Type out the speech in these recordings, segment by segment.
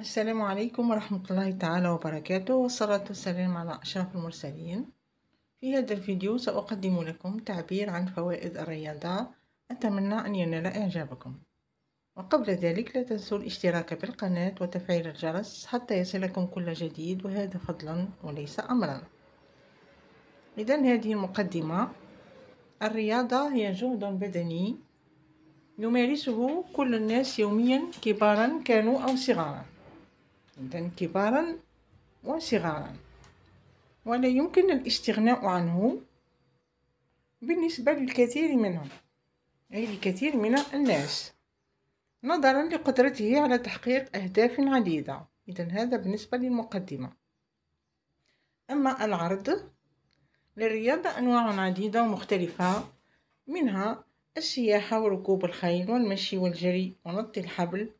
السلام عليكم ورحمة الله تعالى وبركاته والصلاة والسلام على أشرف المرسلين في هذا الفيديو سأقدم لكم تعبير عن فوائد الرياضة أتمنى أن ينال إعجابكم وقبل ذلك لا تنسوا الاشتراك بالقناة وتفعيل الجرس حتى يصلكم كل جديد وهذا فضلا وليس أمرا إذا هذه المقدمة الرياضة هي جهد بدني يمارسه كل الناس يوميا كبارا كانوا أو صغارا إذا كبارا وصغارا ولا يمكن الاستغناء عنه بالنسبة للكثير منهم أي لكثير من الناس نظرا لقدرته على تحقيق أهداف عديدة إذا هذا بالنسبة للمقدمة أما العرض للرياضة أنواع عديدة ومختلفة منها السياحة وركوب الخيل والمشي والجري ونط الحبل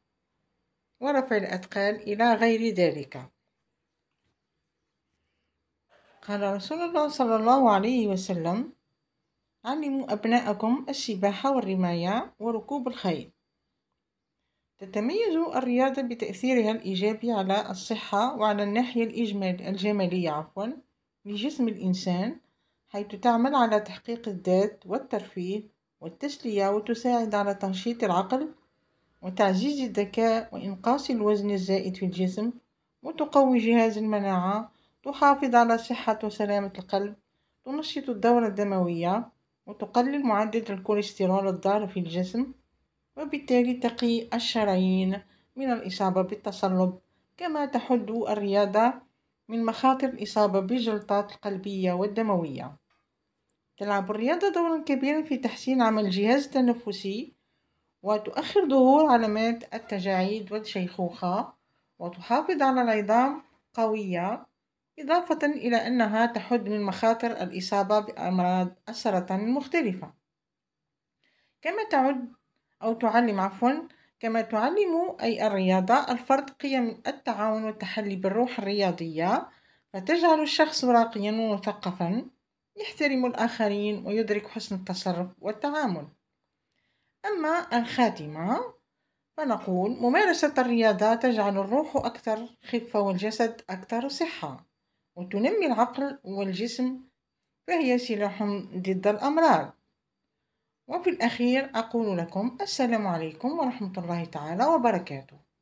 ورفع الأثقال إلى غير ذلك قال رسول الله صلى الله عليه وسلم علموا أبناءكم السباحة والرماية وركوب الخيل تتميز الرياضة بتأثيرها الإيجابي على الصحة وعلى الناحية الإجمال الجمالية عفوا لجسم الإنسان حيث تعمل على تحقيق الذات والترفيه والتسلية وتساعد على تنشيط العقل وتعزيز الذكاء وإنقاص الوزن الزائد في الجسم وتقوي جهاز المناعة تحافظ على صحة وسلامة القلب تنشط الدورة الدموية وتقلل معدل الكوليسترول الضار في الجسم وبالتالي تقي الشرايين من الإصابة بالتصلب كما تحد الرياضة من مخاطر الإصابة بالجلطات القلبية والدموية تلعب الرياضة دورا كبيرا في تحسين عمل الجهاز التنفسي وتؤخر ظهور علامات التجاعيد والشيخوخة وتحافظ على العظام قوية إضافة إلى أنها تحد من مخاطر الإصابة بأمراض السرطان المختلفة كما تعد أو تعلم عفوا كما تعلم أي الرياضة الفرد قيم التعاون والتحلي بالروح الرياضية فتجعل الشخص راقيا ومثقفا يحترم الآخرين ويدرك حسن التصرف والتعامل أما الخاتمة فنقول ممارسة الرياضة تجعل الروح أكثر خفة والجسد أكثر صحة وتنمي العقل والجسم فهي سلاح ضد الأمراض وفي الأخير أقول لكم السلام عليكم ورحمة الله تعالى وبركاته